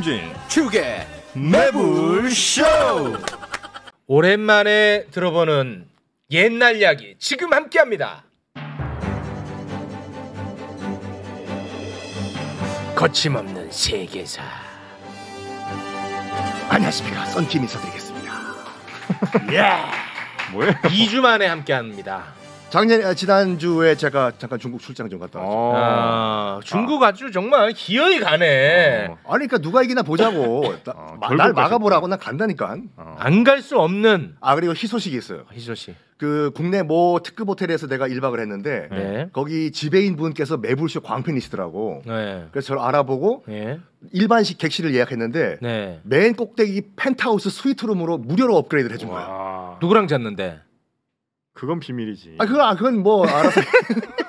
김영진 축의 매불쇼 오랜만에 들어보는 옛날 이야기 지금 함께합니다 거침없는 세계사 안녕하십니까 썬킴 인사드리겠습니다 예. 뭐예요? 2주 만에 함께합니다 작년 아, 지난주에 제가 잠깐 중국 출장 좀 갔다 왔죠. 아. 아, 중국 아주 정말 기어이 가네. 어. 아니 그러니까 누가 이기나 보자고. 아, 나, 마, 날 막아보라고 난 간다니까. 어. 안갈 수 없는. 아 그리고 희소식이 있어요. 아, 희소식. 그 국내 모 특급 호텔에서 내가 1박을 했는데 네. 네. 거기 지배인 분께서 매불쇼 광팬이시더라고. 네. 그래서 저를 알아보고 네. 일반식 객실을 예약했는데 네. 맨 꼭대기 펜트하우스 스위트룸으로 무료로 업그레이드를 해준 거야. 누구랑 잤는데? 그건 비밀이지. 아 그건 아 그건 뭐 알아서.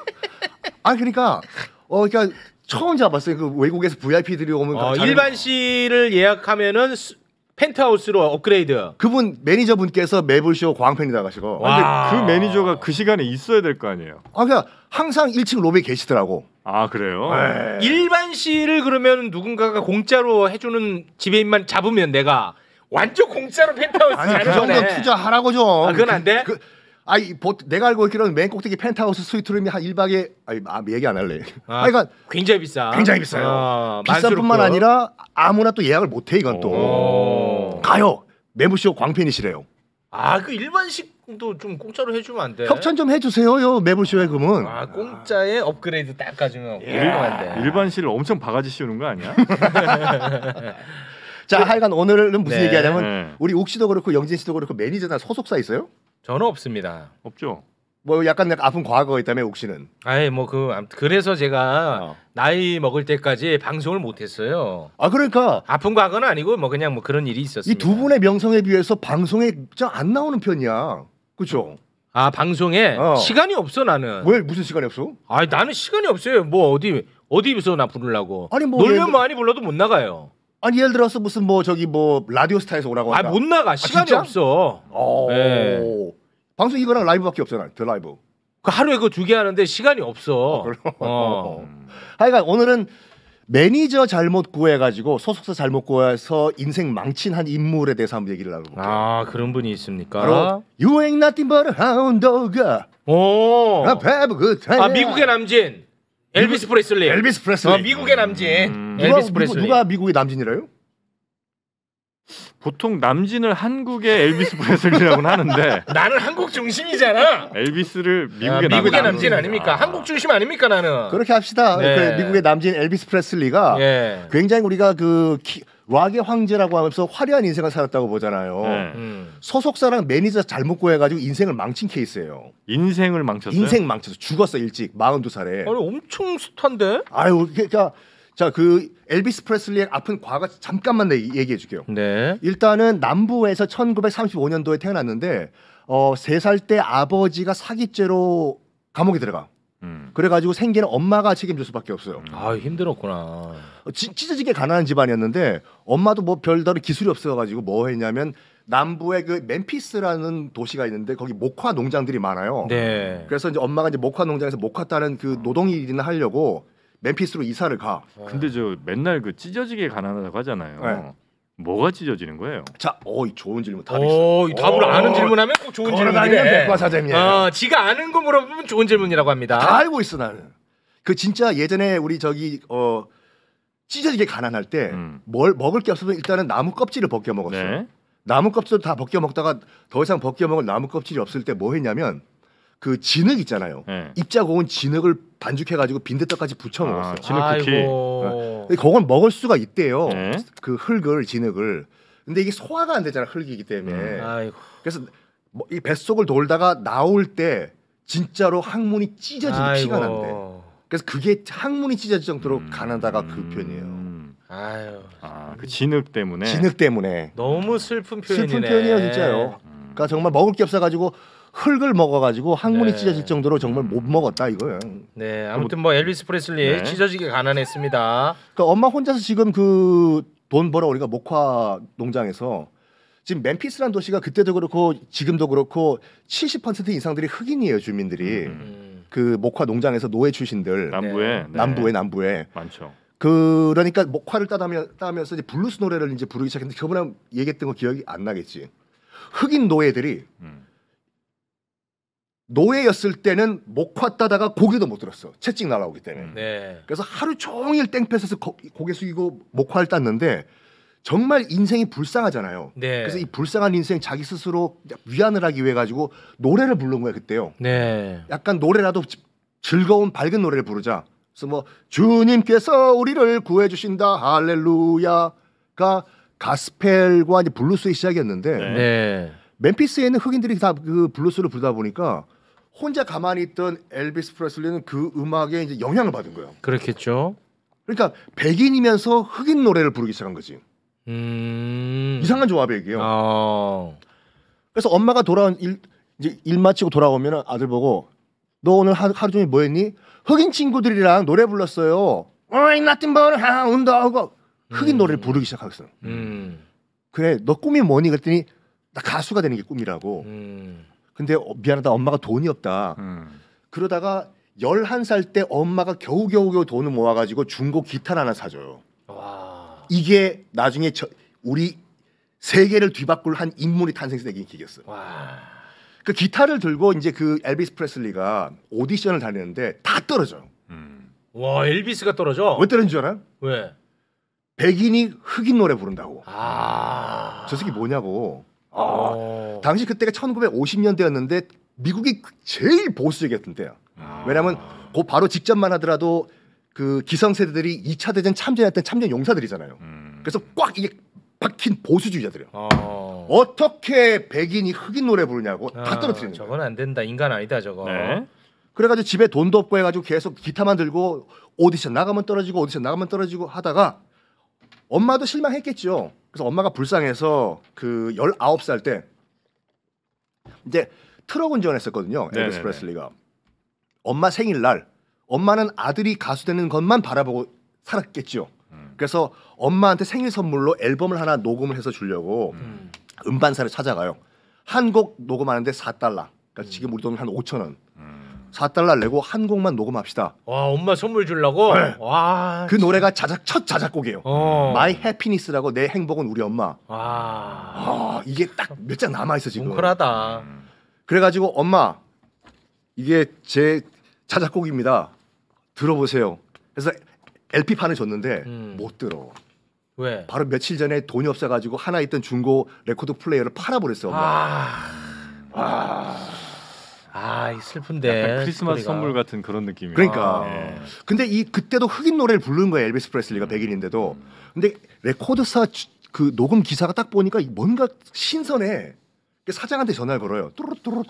아 그러니까 어 그러니까 처음 잡았어요. 그 외국에서 VIP들이 오면 어, 일반 씨를 예약하면은 수, 펜트하우스로 업그레이드. 그분 매니저분께서 매블쇼 광팬이 나가시고. 아, 근데 그 매니저가 그 시간에 있어야 될 거 아니에요. 아그러 그러니까 항상 1층 로비에 계시더라고. 아 그래요? 에이. 네. 일반 씨를 그러면 누군가가 공짜로 해주는 지배만 잡으면 내가 완전 공짜로 펜트하우스 아니 그 정도 투자하라고 좀. 아, 그건 안 돼. 그, 그, 아이 보, 내가 알고 있기로는 맨 꼭대기 펜트하우스 스위트룸이 한 1박에 아니 아, 얘기 안 할래. 아, 그러니까 굉장히 비싸. 굉장히 비싸요. 아, 비싸뿐만 아니라 아무나 또 예약을 못해 이건 또. 가요. 매부쇼 광팬이시래요. 아 그 일반식도 좀 공짜로 해주면 안 돼? 협찬 좀 해주세요, 요 매부쇼에 금은. 아 공짜에 업그레이드 딱 가주면 예. 일반실을 엄청 바가지 씌우는 거 아니야? 자, 하여간 오늘은 무슨 네. 얘기하냐면 네. 우리 욱 씨도 그렇고 영진 씨도 그렇고 매니저나 소속사 있어요? 저는 없습니다. 없죠. 뭐 약간 아픈 과거가 있다며 옥씨는. 아예 뭐 그 그래서 제가 어. 나이 먹을 때까지 방송을 못 했어요. 아 그러니까 아픈 과거는 아니고 뭐 그냥 뭐 그런 일이 있었어요. 이 두 분의 명성에 비해서 방송에 안 나오는 편이야. 그렇죠? 아 방송에 어. 시간이 없어 나는. 왜 무슨 시간이 없어? 아 나는 시간이 없어요. 뭐 어디 어디서 나 부르려고. 아니 뭐 놀면 왜... 많이 불러도 못 나가요. 아니 예를 들어서 무슨 뭐 저기 뭐 라디오스타에서 오라고 한다. 아 못 나가 아, 시간이 진 없어. 어. 네. 방송 이거랑 라이브밖에 없잖아. 더 라이브. 그 하루에 그두개 하는데 시간이 없어. 아, 어. 하여간 오늘은 매니저 잘못 구해가지고 소속사 잘못 구해서 인생 망친 한 인물에 대해서 한번 얘기를 나눠볼게요. 아 그런 분이 있습니까? 바로 You ain't nothing but a hound dog. 오. 아, 아 미국의 남진. 엘비스 프레슬리. 엘비스 프레슬리. 어, 미국의 남진. 음. 누가, 엘비스 프레슬리. 누가 미국의 남진이래요? 보통 남진을 한국의 엘비스 프레슬리라고는 하는데 나는 한국 중심이잖아. 엘비스를 미국의, 아, 미국의 남진, 아닙니까? 아. 한국 중심 아닙니까 나는. 그렇게 합시다. 그 네. 그 미국의 남진 엘비스 프레슬리가 네. 굉장히 우리가 그 키, 락의 황제라고 하면서 화려한 인생을 살았다고 보잖아요. 네. 음. 소속사랑 매니저 잘못 구해가지고 인생을 망친 케이스예요. 인생을 망쳤어요. 인생 망쳐서 죽었어 일찍 42살에. 아니 엄청 스탄데. 아유 그러니까 자그 엘비스 프레슬리의 아픈 과거 잠깐만 내 얘기해 줄게요. 네. 일단은 남부에서 1935년도에 태어났는데 어 3살 때 아버지가 사기죄로 감옥에 들어가. 음. 그래가지고 생계는 엄마가 책임질 수밖에 없어요. 음. 아 힘들었구나. 찢어지게 가난한 집안이었는데 엄마도 뭐 별다른 기술이 없어가지고 뭐 했냐면 남부에 그 멤피스라는 도시가 있는데 거기 목화 농장들이 많아요. 네. 그래서 이제 엄마가 이제 목화 농장에서 목화 따는 그 음. 노동 일이나 하려고 멤피스로 이사를 가. 근데 저 맨날 그 찢어지게 가난하다고 하잖아요. 네. 뭐가 찢어지는 거예요? 자, 어이 좋은 질문 답이 오, 있어. 답을 오, 어. 아는 질문하면 꼭 좋은 질문이래. 백과사전이에요. 어, 지가 아는 거 물어보면 좋은 질문이라고 합니다. 다 알고 있어 나는. 그 진짜 예전에 우리 저기 어 찢어지게 가난할 때뭘 음. 먹을 게 없으면 일단은 나무 껍질을 벗겨 먹었어. 네. 나무 껍질 다 벗겨 먹다가 더 이상 벗겨 먹을 나무 껍질이 없을 때 뭐 했냐면 그 진흙 있잖아요. 네. 예. 입자 고운 진흙을 반죽해가지고 빈대떡까지 부쳐 아, 먹었어요. 아, 진흙 쿠키. 네. 그건 먹을 수가 있대요. 네. 그 흙을 진흙을. 근데 이게 소화가 안 되잖아 흙이기 때문에. 음. 아이고. 그래서 뭐, 이 뱃속을 돌다가 나올 때 진짜로 항문이 찢어지는 아이고. 피가 난대. 그래서 그게 항문이 찢어질 정도로 음... 가난다가 그 편이에요. 아유. 아, 그 진흙 때문에. 진흙 때문에. 너무 슬픈 표현이네. 슬픈 표현이에요, 진짜요. 음. 그러니까 정말 먹을 게 없어 가지고 흙을 먹어가지고 항문이 네. 찢어질 정도로 정말 음. 못 먹었다 이거예요. 네, 아무튼 뭐 엘비스 프레슬리 네. 찢어지게 가난했습니다. 그러니까 엄마 혼자서 지금 그 돈 벌어 우리가 목화 농장에서 지금 맨피스란 도시가 그때도 그렇고 지금도 그렇고 70% 이상들이 흑인이에요 주민들이 음. 그 목화 농장에서 노예 출신들 네. 남부에 네. 남부에 남부에 많죠. 그러니까 목화를 따다며, 따면서 이제 블루스 노래를 이제 부르기 시작했는데 저번에 얘기했던 거 기억이 안 나겠지. 흑인 노예들이 음. 노예였을 때는 목화 따다가 고기도못 들었어. 채찍 날아오기 때문에. 음. 네. 그래서 하루 종일 땡볕에서 고개 숙이고 목화를 땄는데 정말 인생이 불쌍하잖아요. 네. 그래서 이 불쌍한 인생 자기 스스로 위안을 하기 위해 가지고 노래를 부른 거예요 그때요. 네. 약간 노래라도 즐거운 밝은 노래를 부르자. 그래서 뭐 주님께서 우리를 구해 주신다 할렐루야가 가스펠과 이제 블루스의 시작이었는데 네. 멤피스에는 흑인들이 다 그 블루스를 부르다 보니까 혼자 가만히 있던 엘비스 프레슬리는 그 음악에 이제 영향을 받은 거예요. 그렇겠죠. 그러니까 백인이면서 흑인 노래를 부르기 시작한 거지. 음... 이상한 조합이에요. 어... 아. 그래서 엄마가 돌아온 일 이제 일 마치고 돌아오면 아들 보고 너 오늘 하, 하루 종일 뭐 했니? 흑인 친구들이랑 노래 불렀어요. 어이 나틴 버는 하운다 하고 흑인 음... 노래를 부르기 시작하겠어. 음... 그래 너 꿈이 뭐니 그랬더니 나 가수가 되는 게 꿈이라고. 음. 근데 어, 미안하다 엄마가 돈이 없다. 음. 그러다가 1 1살때 엄마가 겨우겨우 겨우 돈을 모아가지고 중고 기타를 하나 사줘요. 와. 이게 나중에 저, 우리 세계를 뒤바꿀 한 인물이 탄생되기 기겠어요. 그 기타를 들고 이제 그 엘비스 프레슬리가 오디션을 다니는데 다 떨어져요. 음. 와 엘비스가 떨어져? 왜 떨어진 줄 알아요? 왜? 백인이 흑인 노래 부른다고. 아. 저 새끼 뭐냐고. 아, 어. 당시 그때가 1950년대였는데 미국이 제일 보수적이었던 때야. 아. 왜냐하면 그 바로 직전만 하더라도 그 기성세대들이 2차 대전 참전했던 참전 용사들이잖아요. 음. 그래서 꽉 이게 박힌 보수주의자들이요. 어. 어떻게 백인이 흑인 노래 부르냐고 아, 다 떨어뜨리는 거예요. 안 된다. 인간 아니다 저거. 네. 그래가지고 집에 돈도 없고 해가지고 계속 기타만 들고 오디션 나가면 떨어지고 오디션 나가면 떨어지고 하다가 엄마도 실망했겠죠. 그래서 엄마가 불쌍해서 그 19살 때 이제 트럭 운전했었거든요. 네, 엘비스 네, 네. 프레슬리가. 엄마 생일날 엄마는 아들이 가수 되는 것만 바라보고 살았겠죠. 음. 그래서 엄마한테 생일 선물로 앨범을 하나 녹음을 해서 주려고 음. 반사를 찾아가요. 한 곡 녹음하는데 4달러. 그러니까 음. 지금 우리 돈으로 한 5천 원. 음. 4달러 내고 한 곡만 녹음합시다. 와 엄마 선물 주려고. 네. 와그 노래가 자작 첫 자작곡이에요. 마이 어. y h a p p 라고내 행복은 우리 엄마. 와 아, 이게 딱 몇 장 남아 있어 지금. 뭉클하다. 음. 그래가지고 엄마 이게 제 자작곡입니다. 들어보세요. 그래서 LP 판을 줬는데 음. 못 들어. 왜? 바로 며칠 전에 돈이 없어가지고 하나 있던 중고 레코드 플레이어를 팔아버렸어. 엄마. 아. 아. 아, 슬픈데. 약간 크리스마스 스토리가. 선물 같은 그런 느낌이에요. 그러니까. 아, 예. 근데 이 그때도 흑인 노래를 부르는 거예요. 엘비스 프레슬리가 백인인데도. 근데 레코드사 그 녹음 기사가 딱 보니까 뭔가 신선해. 사장한테 전화를 걸어요. 뚜루뚜루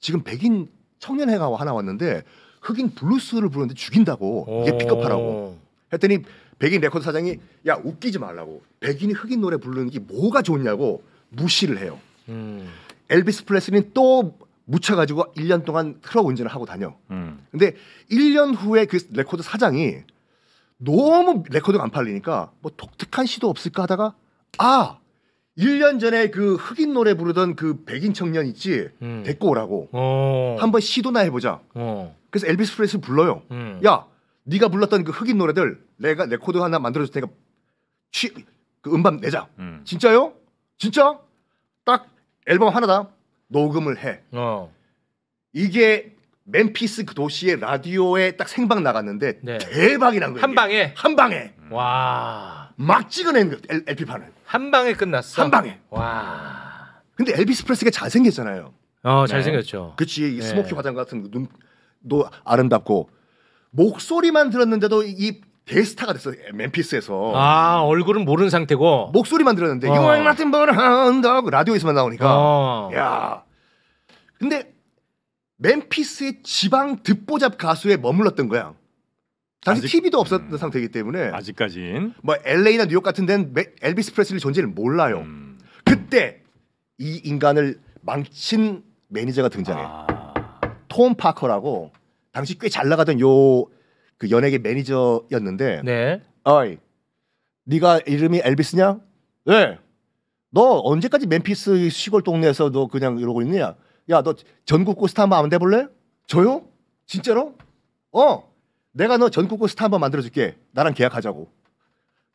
지금 백인 청년회가 하나 왔는데 흑인 블루스를 부르는데 죽인다고 이게 픽업하라고 했더니 백인 레코드 사장이 야 웃기지 말라고 백인이 흑인 노래 부르는 게 뭐가 좋냐고 무시를 해요. 음. 엘비스 플레스는 또 묻혀가지고 1년 동안 트럭 운전을 하고 다녀. 음. 근데 1년 후에 그 레코드 사장이 너무 레코드가 안 팔리니까 뭐 독특한 시도 없을까 하다가 아 1년 전에 그 흑인 노래 부르던 그 백인 청년 있지 음. 데리고 오라고 어. 한번 시도나 해보자. 어. 그래서 엘비스 프레스 불러요. 음. 야 네가 불렀던 그 흑인 노래들 내가 레코드 하나 만들어줄 테니까 취, 그 음반 내자. 음. 진짜요? 진짜? 딱 앨범 하나다. 녹음을 해. 어. 이게 멤피스 그 도시의 라디오에 딱 생방 나갔는데 네. 대박이 란 거예요. 한 방에 한 방에 와. 막 찍어낸 거 그 LP 판을 한 방에 끝났어. 한 방에. 와. 근데 엘비스 프레스가 잘생겼잖아요. 어, 네. 잘생겼죠. 그치 이 네. 스모키 화장 같은 눈도 아름답고 목소리만 들었는데도 이 대스타가 됐어 멤피스에서 아 얼굴은 모르는 상태고 목소리만 들었는데 어. You a i n o t h i n g but a h 라디오에서만 나오니까 어. 야 근데 멤피스의 지방 듣보잡 가수에 머물렀던 거야 당시 아직, TV도 없었던 음, 상태이기 때문에 아직까진 뭐 LA나 뉴욕 같은 데는 엘비스 프레슬리 존재를 몰라요 음. 그때 이 인간을 망친 매니저가 등장해 아. 톰 파커라고 당시 꽤 잘 나가던 요그 연예계 매니저였는데 네. 어이 네가 이름이 엘비스냐? 네. 너 언제까지 멤피스 시골 동네에서 너 그냥 이러고 있느냐? 야 너 전국구 스타 한번 안 돼볼래? 저요? 진짜로? 어 내가 너 전국구 스타 한번 만들어줄게 나랑 계약하자고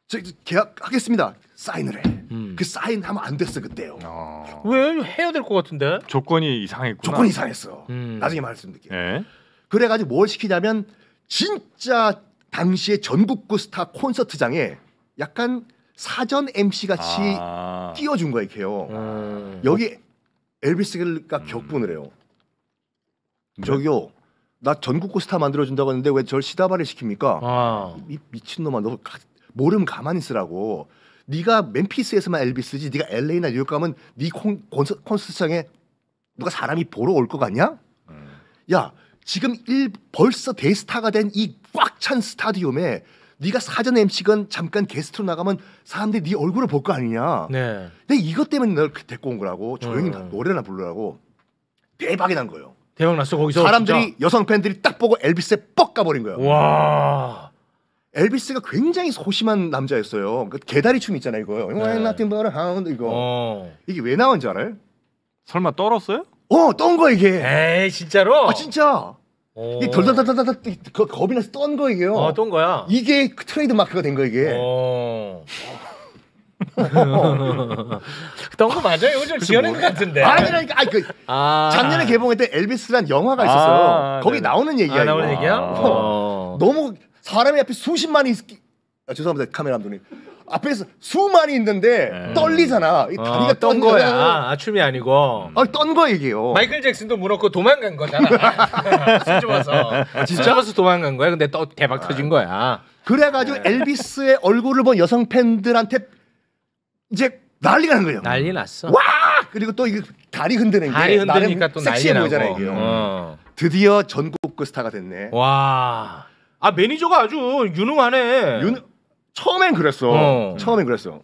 저, 저 계약하겠습니다 사인을 해. 음. 그 사인하면 안 됐어 그때요. 어. 왜 해야 될 것 같은데? 조건이 이상했구나. 조건이 이상했어. 음. 나중에 말씀드릴게요. 예. 그래가지고 뭘 시키냐면 진짜 당시에 전북구 그 스타 콘서트장에 약간 사전 MC 같이 아. 끼워준 거예요. 걔요. 음. 여기 엘비스가 음. 격분을 해요. 네. 저기요. 나 전국구 그 스타 만들어준다고 했는데 왜 절 시다발을 시킵니까? 아. 미, 미친놈아 너 가, 모름 가만히 있으라고. 네가 멤피스에서만 엘비스지 네가 LA나 뉴욕 가면 네 콘, 콘서트장에 누가 사람이 보러 올 것 같냐? 음. 야 지금 일, 벌써 대스타가 된 이 꽉 찬 스타디움에 네가 사전 MC건 잠깐 게스트로 나가면 사람들이 네 얼굴을 볼 거 아니냐. 네. 근데 이것 때문에 널 그 데리고 온 거라고 조용히 음. 노래나 부르라고 대박이 난 거예요. 대박 났어 거기서 사람들이 진짜? 여성 팬들이 딱 보고 엘비스에 뻑 가버린 거야. 와. 엘비스가 굉장히 소심한 남자였어요. 그 개다리 춤 있잖아요, 이거. 네. 이거. 어. 이게 왜 나온 줄 알아요? 설마 떨었어요? 어, 떤거 이게. 에이, 진짜로? 아, 진짜. 이 덜덜덜덜덜 그 겁이 나서 떤거 이게요. 어, 떤 거야. 이게 그 트레이드 마크가 된 거 이게. 어. 떤거 맞아요? 요즘 지어낸 것 같은데. 아니라니까. 아니, 그, 아. 작년에 개봉했던 엘비스란 영화가 있어서 아, 거기 네네. 나오는 얘기야. 아, 나오는 얘기야? 어. 너무 사람이 앞에 수십만이 있... 아, 죄송합니다 카메라 감독님. 앞에서 수만이 있는데 네. 떨리잖아. 이 어, 다리가 어, 떤 거야. 아, 춤이 아니고. 아, 떤거 얘기요. 마이클 잭슨도 물었고 도망간 거잖아. 진짜 와서 진짜 어서 도망간 거야. 근데 또 대박 아. 터진 거야. 그래가지고 네. 엘비스의 얼굴을 본 여성 팬들한테 이제 난리가 난 거예요. 난리 났어. 와! 그리고 또 이게 다리 흔드는 다리 게 다리 흔드니까 또 난리 해 보이잖아요. 어. 드디어 전국그 스타가 됐네. 와. 아 매니저가 아주 유능하네. 유능. 처음엔 그랬어. 어. 처음엔 그랬어.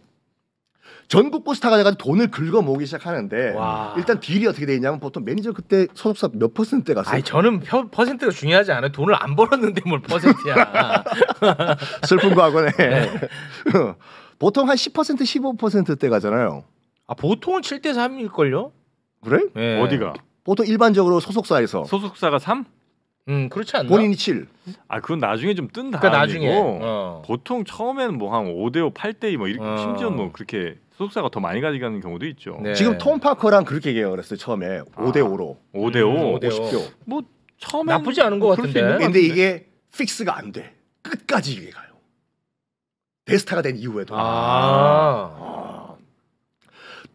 전국 포스타가 돼가지고 돈을 긁어 모으기 시작하는데 와. 일단 딜이 어떻게 돼 있냐면 보통 매니저 그때 소속사 몇 퍼센트 갔어요? 아니 저는 펴, 퍼센트가 중요하지 않아요. 돈을 안 벌었는데 뭘 퍼센트야. 슬픈 거 과거네. 네. 보통 한10% 1 5 때 가잖아요. 아 보통은 7대 3일걸요? 그래? 네. 어디가? 보통 일반적으로 소속사에서 소속사가 3? 음 그렇지 않나? 본인이 7. 아 그건 나중에 좀 뜬다. 그러니까 어. 보통 처음에는 뭐 한 5대5, 8대2 뭐 이렇게 어. 심지어 뭐 그렇게 소속사가 더 많이 가져가는 경우도 있죠. 네. 지금 톰 파커랑 그렇게 계획했어요 처음에 5대5로. 아. 5대5. 음, 5 0표뭐 처음에 나쁘지 않은 것 같은데. 같은데. 근데 이게 픽스가 안 돼. 끝까지 이게 가요. 데스타가 된 이후에도. 아. 아.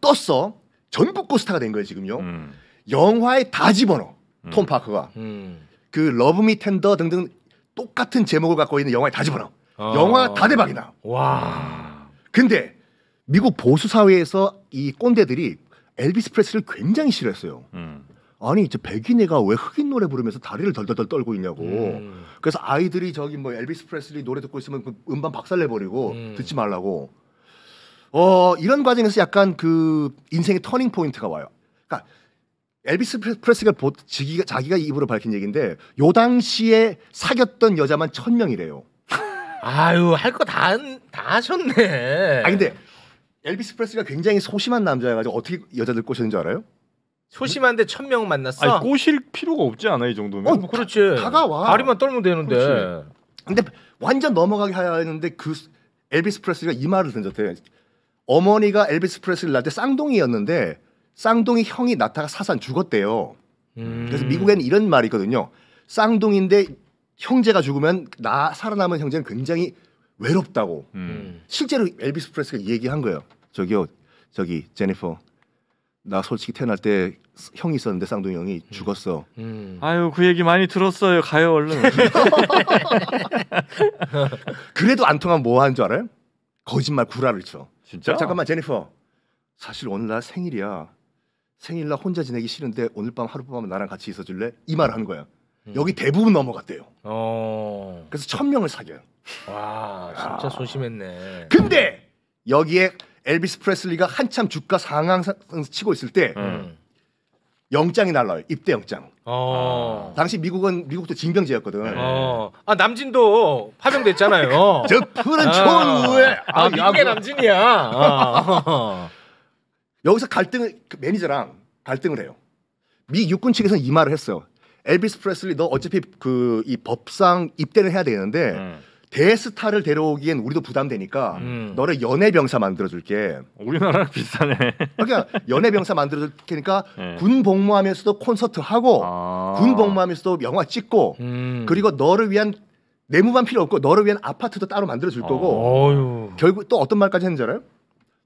떴어. 전국 고스타가 된 거예요 지금요. 음. 영화에 다 집어넣어. 톰 음. 파커가. 음. 그 러브 미 텐더 등등 똑같은 제목을 갖고 있는 영화에 다 집어넣어. 어. 영화 다 대박이다. 와. 근데 미국 보수 사회에서 이 꼰대들이 엘비스 프레스를 굉장히 싫어했어요. 음. 아니 저 백인 애가 왜 흑인 노래 부르면서 다리를 덜덜덜 떨고 있냐고. 음. 그래서 아이들이 저기 뭐 엘비스 프레스리 노래 듣고 있으면 그 음반 박살내 버리고 음. 듣지 말라고. 어 이런 과정에서 약간 그 인생의 터닝 포인트가 와요. 그러니까 엘비스 프레스가 자기가, 자기가 입으로 밝힌 얘기인데 요 당시에 사귀었던 여자만 천 명이래요. 아유 할 거 다 다 하셨네. 아 근데 엘비스 프레스가 굉장히 소심한 남자여가지고 어떻게 여자들 꼬시는 줄 알아요? 소심한데 천 명 만났어. 아니, 꼬실 필요가 없지 않아 이 정도면. 어, 뭐 그렇지. 다가와. 다리만 떨면 되는데. 그렇지. 근데 완전 넘어가게 해야 하는데 그 엘비스 프레스가 이 말을 던졌대 어머니가 엘비스 프레스를 낳을 때 쌍둥이였는데 쌍둥이 형이 나타가 사산 죽었대요. 음. 그래서 미국에는 이런 말이 있거든요. 쌍둥이인데 형제가 죽으면 나 살아남은 형제는 굉장히 외롭다고. 음. 실제로 엘비스 프레스가 얘기한 거예요. 저기요, 저기 제니퍼, 나 솔직히 태어날 때 형이 있었는데 쌍둥이 형이 음. 죽었어. 음. 아유 그 얘기 많이 들었어요. 가요 얼른. 그래도 안 통하면 뭐하는 줄 알아요? 거짓말 구라를 쳐. 진짜? 잠깐만 제니퍼. 사실 오늘 나 생일이야. 생일날 혼자 지내기 싫은데 오늘 밤 하룻밤 나랑 같이 있어줄래? 이 말을 하는 거야. 음. 여기 대부분 넘어갔대요. 어. 그래서 천 명을 사겨요. 와 진짜 아. 소심했네. 근데 여기에 엘비스 프레슬리가 한참 주가 상황 치고 있을 때 음. 영장이 날라요. 입대 영장. 어. 아. 당시 미국은 미국도 징병제였거든. 네. 어. 아 남진도 파병됐잖아요. 저 푸른 초원 아. 우에 아, 아 미국의 아, 아, 남진이야. 아. 여기서 갈등을 그 매니저랑 갈등을 해요. 미 육군 측에서는 이 말을 했어요. 엘비스 프레슬리 너 어차피 그 이 법상 입대를 해야 되는데 음. 대스타를 데려오기엔 우리도 부담되니까 음. 너를 연예병사 만들어줄게. 우리나라랑 비슷하네. 아, 그러니까 연예병사 만들어줄 테니까 네. 군 복무하면서도 콘서트 하고 아. 군 복무하면서도 영화 찍고 음. 그리고 너를 위한 내무반 필요 없고 너를 위한 아파트도 따로 만들어줄 거고 아. 결국 또 어떤 말까지 했는지 알아요?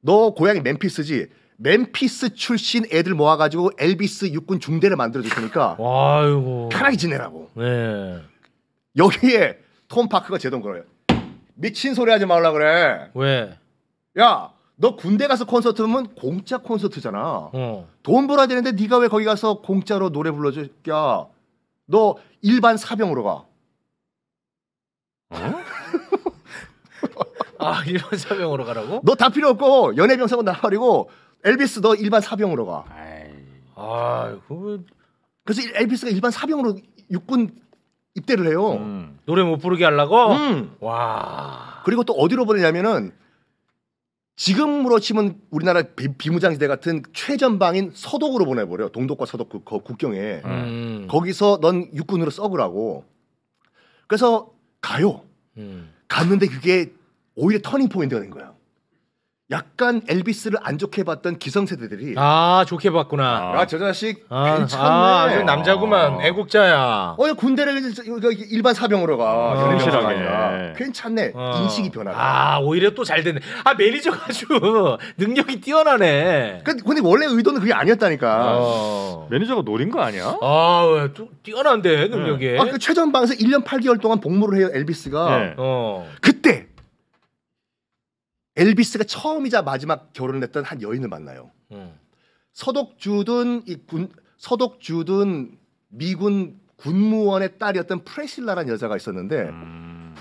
너 고향이 멤피스지 멤피스 출신 애들 모아가지고 엘비스 육군 중대를 만들어줬으니까 아이고. 편하게 지내라고. 네. 여기에 톰 파크가 제동 걸어요. 미친 소리 하지 말라 그래. 왜? 야, 너 군대 가서 콘서트 하면 공짜 콘서트잖아. 어. 돈 벌어야 되는데 네가 왜 거기 가서 공짜로 노래 불러줘? 야, 너 일반 사병으로 가. 어? 아 일반 사병으로 가라고? 너 다 필요 없고 연예병 사고 나버리고 엘비스 너 일반 사병으로 가. 아, 그 그래서 엘비스가 일반 사병으로 육군 입대를 해요. 음. 노래 못 부르게 하려고. 음. 와. 그리고 또 어디로 보내냐면은 지금으로 치면 우리나라 비, 무장지대 같은 최전방인 서독으로 보내버려. 동독과 서독 그, 그 국경에. 음. 거기서 넌 육군으로 썩으라고. 그래서 가요. 음. 갔는데 그게 오히려 터닝 포인트가 된 거야. 약간 엘비스를 안 좋게 봤던 기성세대들이 아 좋게 봤구나. 아저 아, 자식 아, 괜찮네. 아, 저 남자구만. 아. 애국자야. 어 군대를 일반 사병으로 가. 아, 현실하아 네. 괜찮네. 어. 인식이 변하다아 오히려 또 잘 됐네. 아 매니저가 아주 능력이 뛰어나네. 그, 근데, 원래 의도는 그게 아니었다니까. 어. 매니저가 노린 거 아니야? 아또 뛰어난데 능력이. 네. 아그 최전방에서 1년 8개월 동안 복무를 해요 엘비스가. 네. 어. 그때 엘비스가 처음이자 마지막 결혼을 했던 한 여인을 만나요. 음. 서독주든 이군 서독주든 미군 군무원의 딸이었던 프레실라라는 여자가 있었는데 음.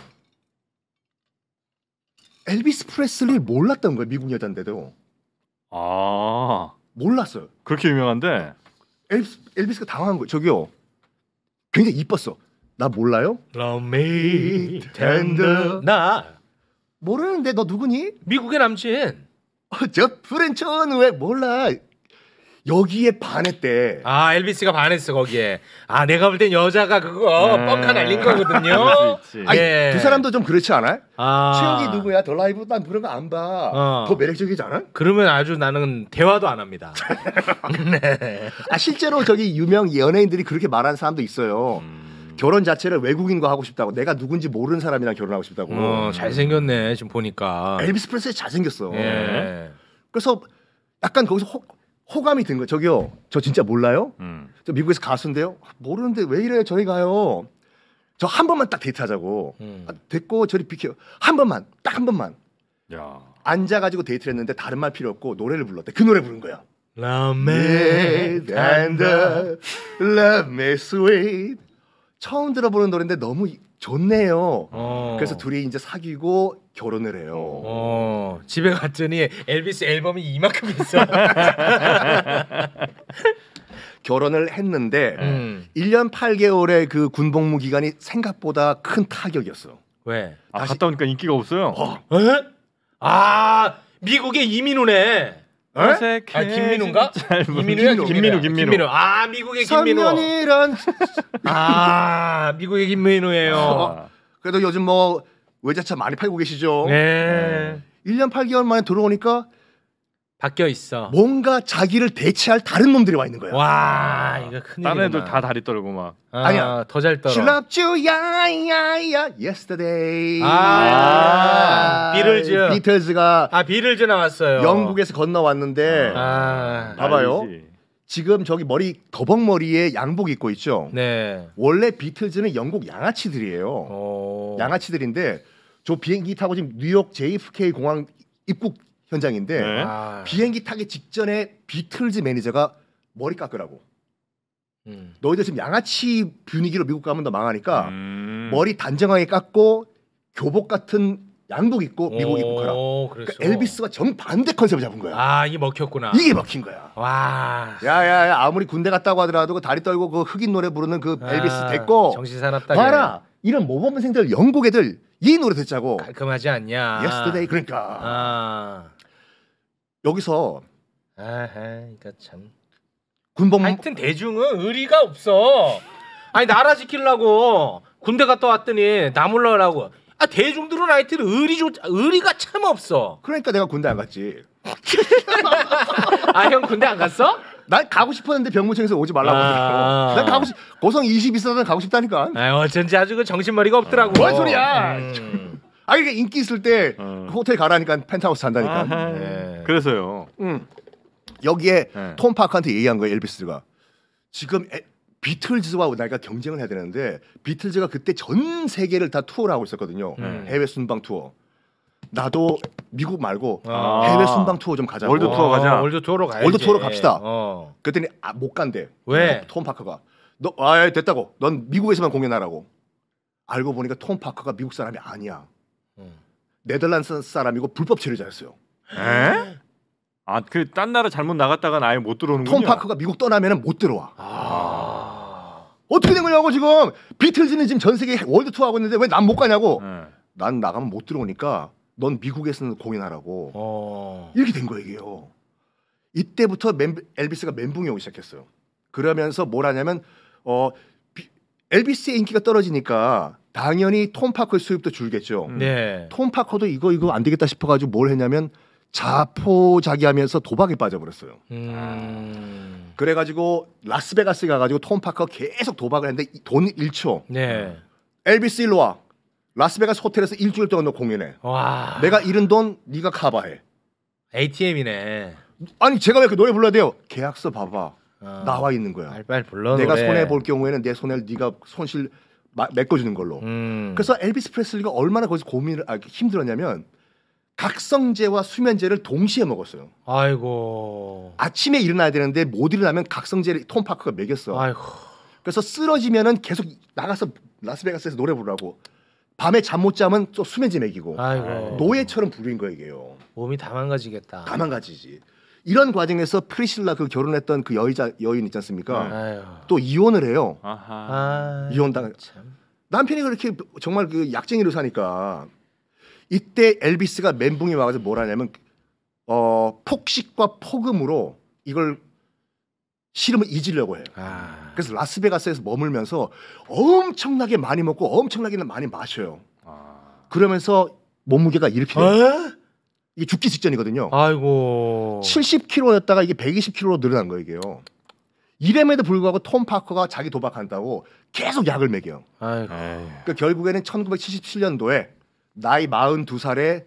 엘비스 프레슬리 몰랐던 거예요 미국 여잔데도 아 몰랐어요 그렇게 유명한데 엘비스, 엘비스가 당황한 거예요 저기요 굉장히 이뻤어 나 몰라요? Love me tender 나 모르는데 너 누구니? 미국의 남친. 어, 저 프렌치는 왜 몰라? 여기에 반했대. 아 엘비스가 반했어 거기에. 아 내가 볼 땐 여자가 그거 아, 뻑 뻥카 날린 거거든요. 아니, 예. 두 사람도 좀 그렇지 않아요? 아. 최욱이 누구야? 더 라이브 난 그런 거 안 봐. 어. 더 매력적이지 않아? 그러면 아주 나는 대화도 안 합니다. 네. 아 실제로 저기 유명 연예인들이 그렇게 말하는 사람도 있어요. 음. 결혼 자체를 외국인과 하고 싶다고 내가 누군지 모르는 사람이랑 결혼하고 싶다고. 어, 잘생겼네 지금 보니까. 엘비스 프레스 잘생겼어. 예. 그래서 약간 거기서 호, 호감이 든 거예요. 저기요, 저 진짜 몰라요? 음. 저 미국에서 가수인데요. 모르는데 왜 이래요? 저희 가요. 저 한 번만 딱 데이트하자고. 음. 아, 됐고 저리 비켜. 한 번만, 딱 한 번만. 야. 앉아가지고 데이트를 했는데 다른 말 필요 없고 노래를 불렀대. 그 노래 부른 거야. Love me tender, love me sweet. 처음 들어보는 노래인데 너무 좋네요. 어. 그래서 둘이 이제 사귀고 결혼을 해요. 어. 집에 갔더니 엘비스 앨범이 이만큼 있어. 결혼을 했는데 음. 1년 8개월의 그 군복무 기간이 생각보다 큰 타격이었어. 왜? 아, 다시... 갔다 오니까 인기가 없어요. 어. 에? 아 미국의 이민호네. 어색해. 아, 김민우인가? 김민우야, 김민우, 김민우, 김민우. 아, 미국의 김민우. 선년이란. 아, 미국의 김민우예요. 어, 그래도 요즘 뭐 외제차 많이 팔고 계시죠? 네. 네. 1년 8개월 만에 들어오니까 바뀌어 있어. 뭔가 자기를 대체할 다른 놈들이 와 있는 거야. 와 이거 큰일. 다른 애들 다 다리 떨고 막. 아, 아니야 더 잘 떨어. 실랍주야야야 yesterday. 아, 아 비틀즈. 비틀즈가 아 비틀즈 나왔어요. 영국에서 건너왔는데 아, 아 봐봐요. 난지 지금 저기 머리 거벅머리에 양복 입고 있죠. 네. 원래 비틀즈는 영국 양아치들이에요. 오. 양아치들인데 저 비행기 타고 지금 뉴욕 JFK 공항 입국 현장인데 네. 아. 비행기 타기 직전에 비틀즈 매니저가 머리 깎으라고. 음. 너희들 지금 양아치 분위기로 미국 가면 너 망하니까 음. 머리 단정하게 깎고 교복 같은 양복 입고 미국 입국하라. 그러니까 엘비스가 정 반대 컨셉을 잡은 거야. 아 이게 먹혔구나. 이게 먹힌 거야. 와. 야야야 아무리 군대 갔다고 하더라도 그 다리 떨고 그 흑인 노래 부르는 그 아, 엘비스 됐고. 정신 사납다. 봐라 그래. 이런 모범생들 영국 애들 이 노래 듣자고. 깔끔하지 않냐. Yesterday 그러니까. 아. 여기서 아하 이거 참군복 하여튼 대중은 의리가 없어. 아니 나라 지키려고 군대 갔다 왔더니 나 몰라라고. 아 대중들은 하여튼 의리 조차 의리가 참 없어. 그러니까 내가 군대 안 갔지. 아 형 군대 안 갔어? 난 가고 싶었는데 병무청에서 오지 말라고 아~ 하고난 가고 싶 고성 22사단 가고 싶다니까. 아 어쩐지 아주 그 정신머리가 없더라고. 뭔 소리야? 음. 아 이게 그러니까 인기 있을 때 음. 호텔 가라니까 펜트하우스 산다니까. 네. 네. 그래서요. 음. 여기에 네. 톰 파크한테 얘기한 거예요. 엘비스가 지금 에, 비틀즈와 내가 경쟁을 해야 되는데 비틀즈가 그때 전 세계를 다 투어를 하고 있었거든요. 음. 해외 순방 투어. 나도 미국 말고 아. 해외 순방 투어 좀 가자. 월드 투어 가자. 어, 월드 투어로 가야 월드 투어로 갑시다. 어. 그랬더니 아, 못 간대. 왜? 네, 톰 파크가 너 아, 예, 됐다고. 넌 미국에서만 공연하라고. 알고 보니까 톰 파크가 미국 사람이 아니야. 음. 네덜란드 사람이고 불법 체류자였어요. 에? 아, 그 딴 나라 잘못 나갔다간 아예 못 들어오는군요. 톰 파크가 미국 떠나면은 못 들어와. 아... 어떻게 된 거냐고 지금 비틀즈는 지금 전 세계 월드 투어 하고 있는데 왜 난 못 가냐고. 네. 난 나가면 못 들어오니까 넌 미국에서는 공연하라고. 어... 이렇게 된 거예요. 이때부터 맨, 엘비스가 멘붕이 오기 시작했어요. 그러면서 뭘 하냐면 어 비, 엘비스의 인기가 떨어지니까 당연히 톰 파커의 수입도 줄겠죠. 네. 톰 파커도 이거 이거 안 되겠다 싶어가지고 뭘 했냐면 자포자기하면서 도박에 빠져버렸어요. 음. 그래가지고 라스베가스 가가지고 톰 파커 계속 도박을 했는데 돈 1초. 네. 엘비스 일로 와. 라스베가스 호텔에서 일주일 동안 너 공연해. 와. 내가 잃은 돈 네가 카바해. ATM이네. 아니 제가 왜 그 노래 불러야 돼요? 계약서 봐봐. 어. 나와 있는 거야. 빨빨 불러. 내가 손해 볼 경우에는 내 손해를 네가 손실 메꿔주는 걸로. 음. 그래서 엘비스 프레슬리가 얼마나 거기서 고민을 아, 힘들었냐면 각성제와 수면제를 동시에 먹었어요. 아이고. 아침에 일어나야 되는데 못 일어나면 각성제를 톰 파크가 먹였어. 아이고. 그래서 쓰러지면은 계속 나가서 라스베가스에서 노래 부르라고. 밤에 잠 못 자면 또 수면제 먹이고. 아이고. 노예처럼 부린 거예요. 이게요. 몸이 다 망가지겠다. 다 망가지지. 이런 과정에서 프리실라 그 결혼했던 그 여의자 여인 있지 않습니까? 네. 아유. 또 이혼을 해요. 아하. 이혼 당. 남편이 그렇게 정말 그 약쟁이로 사니까 이때 엘비스가 멘붕이 와가서 뭘 하냐면 어 폭식과 폭음으로 이걸 싫으면 잊으려고 해요. 아... 그래서 라스베가스에서 머물면서 엄청나게 많이 먹고 엄청나게 많이 마셔요. 아... 그러면서 몸무게가 이렇게 돼요. 이게 죽기 직전이거든요. 아이고. 70kg였다가 이게 120kg로 늘어난 거예요, 이게요. 이름에도 불구하고 톰 파커가 자기 도박한다고 계속 약을 먹여요. 아이고. 그러니까 결국에는 1977년도에 나이 42살에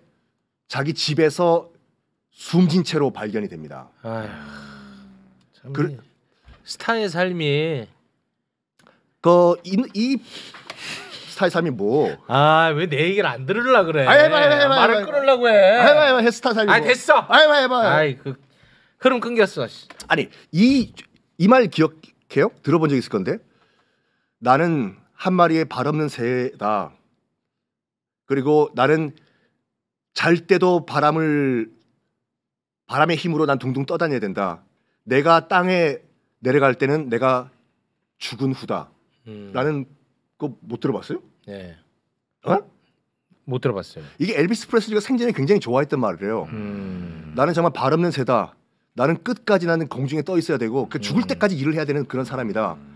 자기 집에서 숨진 채로 발견이 됩니다. 아 그, 스타의 삶이 그이 스타의 삶이 뭐? 아왜 내 얘기를 안 들으려 그래? 아, 해봐, 해봐, 해봐, 말을 해봐, 끊으려고 해. 아, 해봐 해봐 해 스타 삶이. 아 뭐. 됐어. 아 해봐 해봐. 아이 그 흐름 끊겼어. 아니 이 이 말 기억해요? 들어본 적 있을 건데 나는 한 마리의 발 없는 새다. 그리고 나는 잘 때도 바람을 바람의 힘으로 난 둥둥 떠다녀야 된다. 내가 땅에 내려갈 때는 내가 죽은 후다. 음. 라는 거못 들어봤어요? 네. 어? 어? 못 들어봤어요. 이게 엘비스 프레슬리가 생전에 굉장히 좋아했던 말이래요 음. 나는 정말 발 없는 새다. 나는 끝까지 나는 공중에 떠 있어야 되고 그 죽을 음. 때까지 일을 해야 되는 그런 사람이다. 음.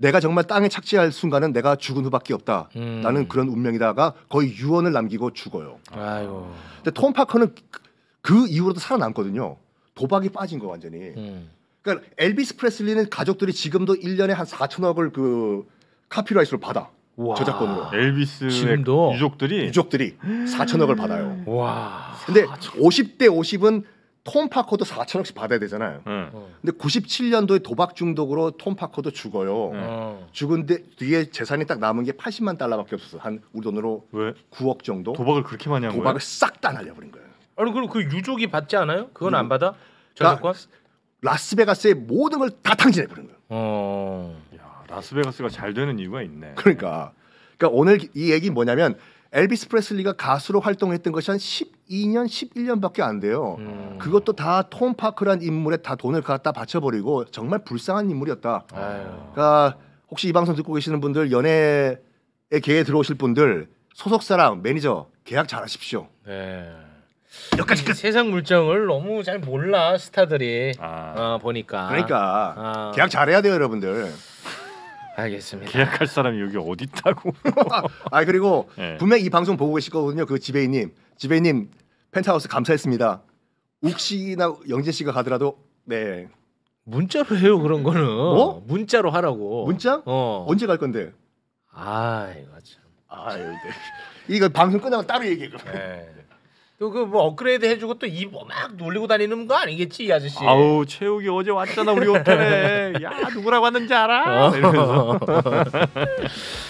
내가 정말 땅에 착지할 순간은 내가 죽은 후밖에 없다. 음. 나는 그런 운명이다가 거의 유언을 남기고 죽어요. 아이고. 근데 톰 파커는 그, 그 이후로도 살아남거든요. 도박이 빠진 거 완전히. 음. 그러니까 엘비스 프레슬리는 가족들이 지금도 1년에 한 4천억을 그 카피라이트로 받아. 와. 저작권으로. 엘비스의 지금도? 유족들이 유족들이 4천억을 받아요. 와. 근데 50대 50은 톰 파커도 4천억씩 받아야 되잖아요. 응. 근데 97년도에 도박 중독으로 톰 파커도 죽어요. 응. 어. 죽은데 뒤에 재산이 딱 남은 게 80만 달러밖에 없었어. 한 우리 돈으로 왜? 9억 정도. 도박을 그렇게 많이 한 거예요? 도박을 싹 다 날려버린 거예요. 아니 그럼 그 유족이 받지 않아요? 그건 음. 안 받아? 저작권? 라스베가스의 모든 걸 다 탕진해버린 거예요. 어. 야, 라스베가스가 잘 되는 이유가 있네. 그러니까. 그러니까 오늘 이 얘기 뭐냐면 엘비스 프레슬리가 가수로 활동했던 것이 한 12년, 11년밖에 안 돼요. 음. 그것도 다 톰 파크란 인물에 다 돈을 갖다 바쳐버리고 정말 불쌍한 인물이었다. 그러니까 혹시 이 방송 듣고 계시는 분들 연애에 계에 들어오실 분들 소속사랑 매니저 계약 잘하십시오. 네. 여기까지 끝. 세상 물정을 너무 잘 몰라 스타들이 아. 어, 보니까. 그러니까 아. 계약 잘해야 돼요 여러분들. 알겠습니다. 계약할 사람이 여기 어디 있다고? 아 그리고 네. 예. 분명 이 방송 보고 계실 거거든요. 그 지배인님, 지배인님 펜트하우스 감사했습니다. 욱씨나 영재 씨가 가더라도 네 문자로 해요 그런 거는 뭐? 문자로 하라고 문자? 어 언제 갈 건데? 아 이거 참. 아 이거 방송 끝나면 따로 얘기해 그럼. 네. 또그뭐 업그레이드 해주고 또입이막 뭐 놀리고 다니는 거 아니겠지 이 아저씨. 아우 최욱이 어제 왔잖아 우리 호텔에. 야 누구라고 왔는지 알아? 이러면서.